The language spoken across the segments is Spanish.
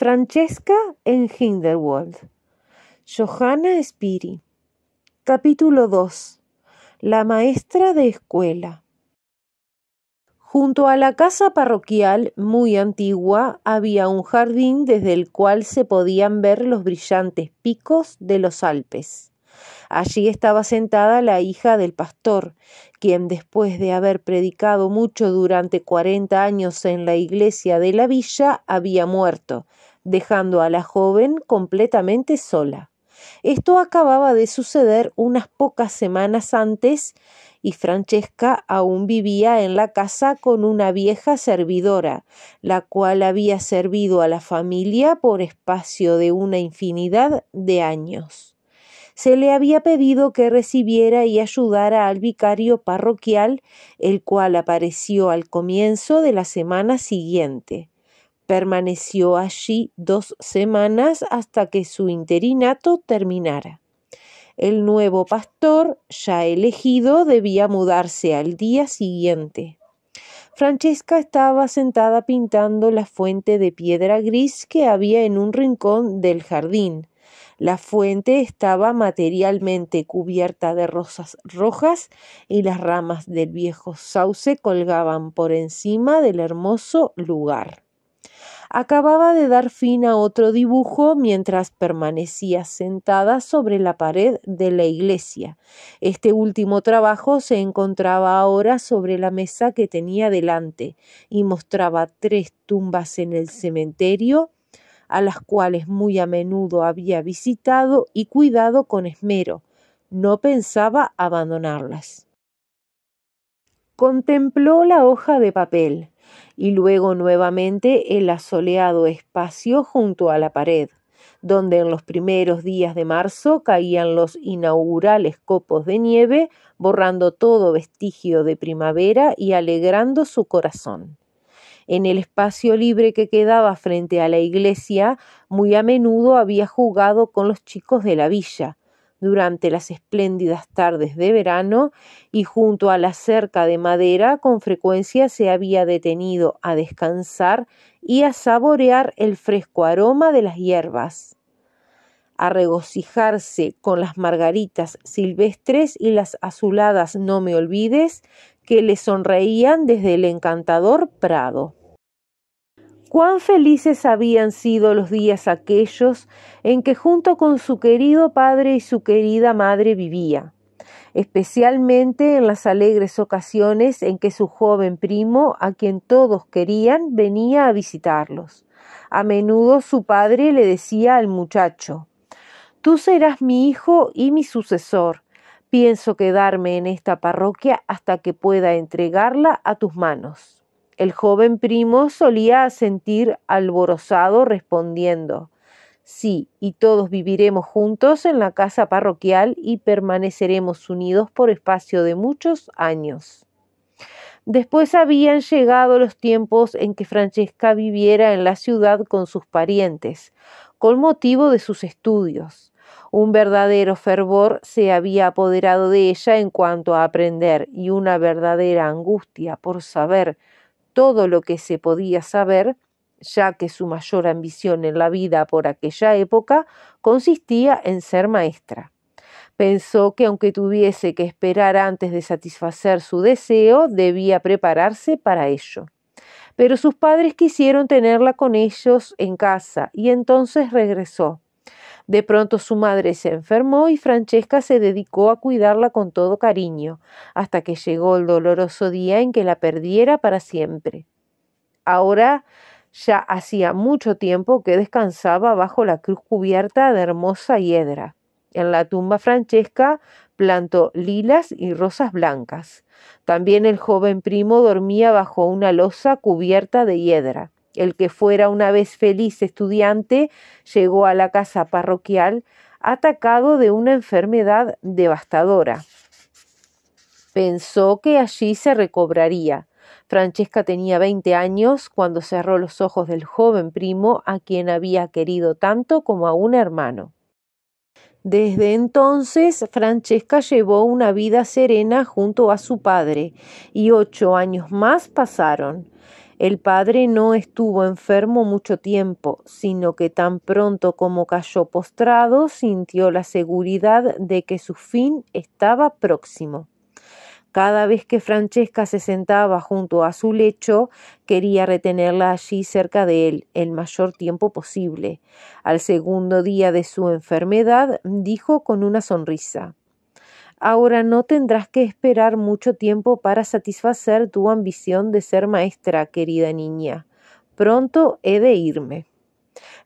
Francesca en Hinderwald. Johanna Spiri. Capítulo 2. La maestra de escuela. Junto a la casa parroquial, muy antigua, había un jardín desde el cual se podían ver los brillantes picos de los Alpes. Allí estaba sentada la hija del pastor, quien después de haber predicado mucho durante cuarenta años en la iglesia de la villa, había muerto, dejando a la joven completamente sola. Esto acababa de suceder unas pocas semanas antes y Francesca aún vivía en la casa con una vieja servidora, la cual había servido a la familia por espacio de una infinidad de años se le había pedido que recibiera y ayudara al vicario parroquial, el cual apareció al comienzo de la semana siguiente. Permaneció allí dos semanas hasta que su interinato terminara. El nuevo pastor, ya elegido, debía mudarse al día siguiente. Francesca estaba sentada pintando la fuente de piedra gris que había en un rincón del jardín. La fuente estaba materialmente cubierta de rosas rojas y las ramas del viejo sauce colgaban por encima del hermoso lugar. Acababa de dar fin a otro dibujo mientras permanecía sentada sobre la pared de la iglesia. Este último trabajo se encontraba ahora sobre la mesa que tenía delante y mostraba tres tumbas en el cementerio a las cuales muy a menudo había visitado y cuidado con esmero. No pensaba abandonarlas. Contempló la hoja de papel y luego nuevamente el asoleado espacio junto a la pared, donde en los primeros días de marzo caían los inaugurales copos de nieve, borrando todo vestigio de primavera y alegrando su corazón. En el espacio libre que quedaba frente a la iglesia, muy a menudo había jugado con los chicos de la villa, durante las espléndidas tardes de verano y junto a la cerca de madera con frecuencia se había detenido a descansar y a saborear el fresco aroma de las hierbas, a regocijarse con las margaritas silvestres y las azuladas no me olvides que le sonreían desde el encantador prado. Cuán felices habían sido los días aquellos en que junto con su querido padre y su querida madre vivía, especialmente en las alegres ocasiones en que su joven primo, a quien todos querían, venía a visitarlos. A menudo su padre le decía al muchacho Tú serás mi hijo y mi sucesor. Pienso quedarme en esta parroquia hasta que pueda entregarla a tus manos. El joven primo solía sentir alborozado respondiendo, Sí, y todos viviremos juntos en la casa parroquial y permaneceremos unidos por espacio de muchos años. Después habían llegado los tiempos en que Francesca viviera en la ciudad con sus parientes, con motivo de sus estudios. Un verdadero fervor se había apoderado de ella en cuanto a aprender y una verdadera angustia por saber todo lo que se podía saber, ya que su mayor ambición en la vida por aquella época consistía en ser maestra. Pensó que aunque tuviese que esperar antes de satisfacer su deseo, debía prepararse para ello. Pero sus padres quisieron tenerla con ellos en casa y entonces regresó. De pronto su madre se enfermó y Francesca se dedicó a cuidarla con todo cariño, hasta que llegó el doloroso día en que la perdiera para siempre. Ahora ya hacía mucho tiempo que descansaba bajo la cruz cubierta de hermosa hiedra. En la tumba Francesca plantó lilas y rosas blancas. También el joven primo dormía bajo una losa cubierta de hiedra el que fuera una vez feliz estudiante, llegó a la casa parroquial atacado de una enfermedad devastadora. Pensó que allí se recobraría. Francesca tenía 20 años cuando cerró los ojos del joven primo a quien había querido tanto como a un hermano. Desde entonces, Francesca llevó una vida serena junto a su padre, y ocho años más pasaron. El padre no estuvo enfermo mucho tiempo, sino que tan pronto como cayó postrado sintió la seguridad de que su fin estaba próximo. Cada vez que Francesca se sentaba junto a su lecho, quería retenerla allí cerca de él el mayor tiempo posible. Al segundo día de su enfermedad, dijo con una sonrisa Ahora no tendrás que esperar mucho tiempo para satisfacer tu ambición de ser maestra, querida niña. Pronto he de irme.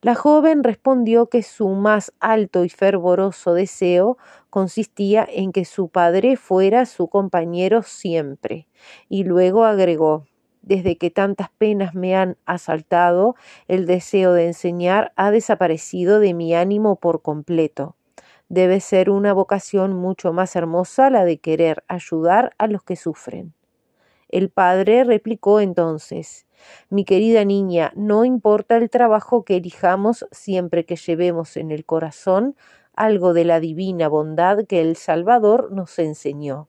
La joven respondió que su más alto y fervoroso deseo consistía en que su padre fuera su compañero siempre, y luego agregó Desde que tantas penas me han asaltado, el deseo de enseñar ha desaparecido de mi ánimo por completo debe ser una vocación mucho más hermosa la de querer ayudar a los que sufren. El padre replicó entonces Mi querida niña, no importa el trabajo que elijamos siempre que llevemos en el corazón algo de la divina bondad que el Salvador nos enseñó.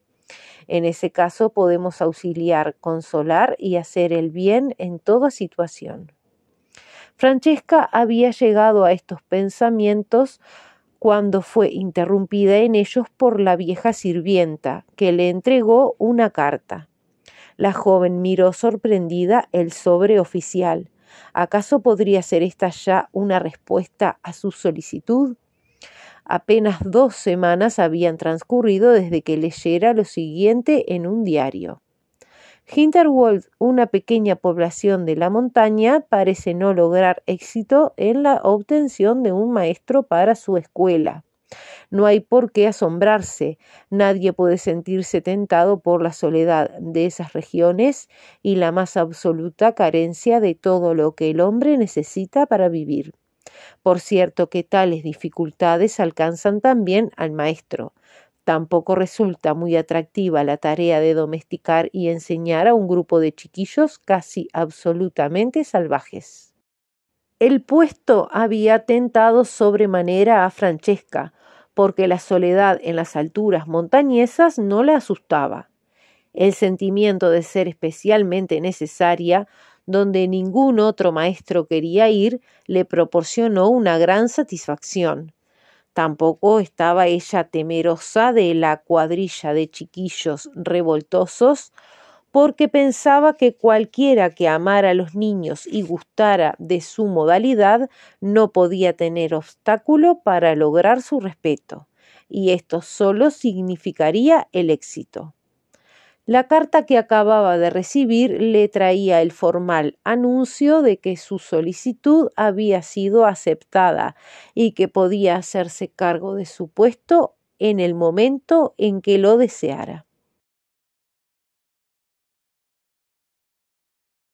En ese caso podemos auxiliar, consolar y hacer el bien en toda situación. Francesca había llegado a estos pensamientos cuando fue interrumpida en ellos por la vieja sirvienta, que le entregó una carta. La joven miró sorprendida el sobre oficial. ¿Acaso podría ser esta ya una respuesta a su solicitud? Apenas dos semanas habían transcurrido desde que leyera lo siguiente en un diario. Hinterwald, una pequeña población de la montaña, parece no lograr éxito en la obtención de un maestro para su escuela. No hay por qué asombrarse, nadie puede sentirse tentado por la soledad de esas regiones y la más absoluta carencia de todo lo que el hombre necesita para vivir. Por cierto que tales dificultades alcanzan también al maestro, Tampoco resulta muy atractiva la tarea de domesticar y enseñar a un grupo de chiquillos casi absolutamente salvajes. El puesto había tentado sobremanera a Francesca, porque la soledad en las alturas montañesas no la asustaba. El sentimiento de ser especialmente necesaria, donde ningún otro maestro quería ir, le proporcionó una gran satisfacción. Tampoco estaba ella temerosa de la cuadrilla de chiquillos revoltosos, porque pensaba que cualquiera que amara a los niños y gustara de su modalidad no podía tener obstáculo para lograr su respeto, y esto solo significaría el éxito. La carta que acababa de recibir le traía el formal anuncio de que su solicitud había sido aceptada y que podía hacerse cargo de su puesto en el momento en que lo deseara.